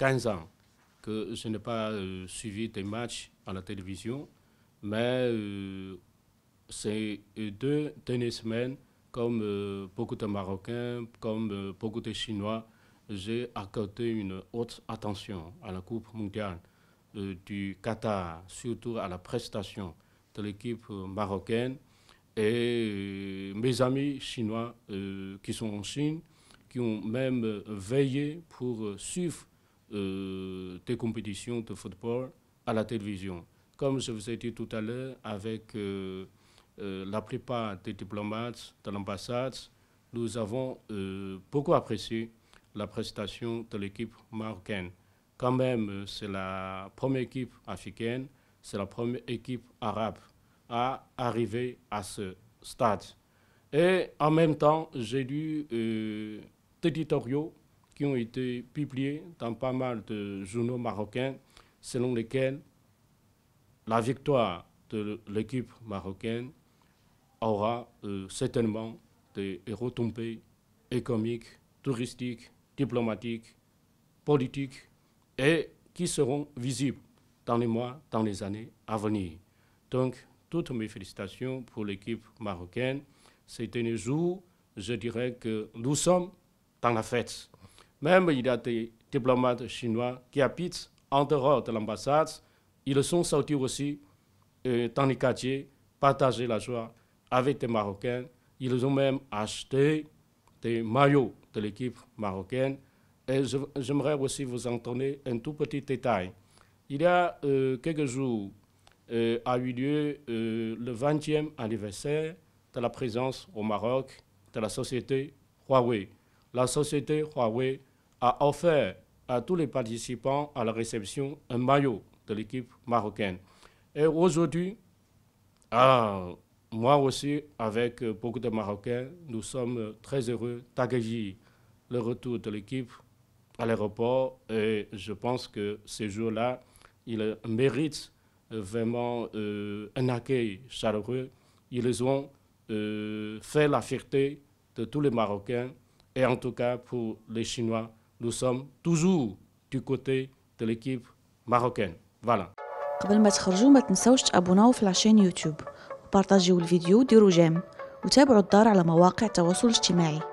15 ans que je n'ai pas euh, suivi des matchs à la télévision, mais euh, ces deux dernières semaines, comme euh, beaucoup de Marocains, comme beaucoup de Chinois, j'ai accordé une haute attention à la Coupe mondiale du Qatar, surtout à la prestation de l'équipe marocaine. Et mes amis chinois qui sont en Chine, qui ont même veillé pour suivre des euh, compétitions de football à la télévision. Comme je vous ai dit tout à l'heure, avec euh, euh, la plupart des diplomates de l'ambassade, nous avons beaucoup apprécié la prestation de l'équipe marocaine. Quand même, c'est la première équipe africaine, c'est la première équipe arabe à arriver à ce stade. Et en même temps, j'ai lu des éditoriaux qui ont été publiés dans pas mal de journaux marocains, selon lesquels la victoire de l'équipe marocaine aura euh, certainement des retombées économiques, touristiques, diplomatiques, politiques et qui seront visibles dans les mois, dans les années à venir. Donc, toutes mes félicitations pour l'équipe marocaine. C'est derniers jours, je dirais que nous sommes dans la fête. Même il y a des diplomates chinois qui habitent en dehors de l'ambassade. Ils sont sortis aussi euh, dans les quartiers, partager la joie avec les Marocains. Ils ont même acheté des maillots de l'équipe marocaine. Et j'aimerais aussi vous en donner un tout petit détail. Il y a euh, quelques jours euh, a eu lieu le 20e anniversaire de la présence au Maroc de la société Huawei. La société Huawei a offert à tous les participants à la réception un maillot de l'équipe marocaine. Et aujourd'hui, ah, moi aussi, avec euh, beaucoup de Marocains, nous sommes très heureux d'accueillir le retour de l'équipe à l'aéroport et je pense que ces jours-là, ils méritent euh, vraiment euh, un accueil chaleureux. Ils ont fait la fierté de tous les Marocains et en tout cas pour les Chinois, nous sommes toujours du côté de l'équipe marocaine. Voilà. قبل ما تخرجوا ما تنساوش تابوناو في لاشين يوتيوب وبارطاجيو الفيديو وديروا جيم وتابعوا الدار على مواقع التواصل الاجتماعي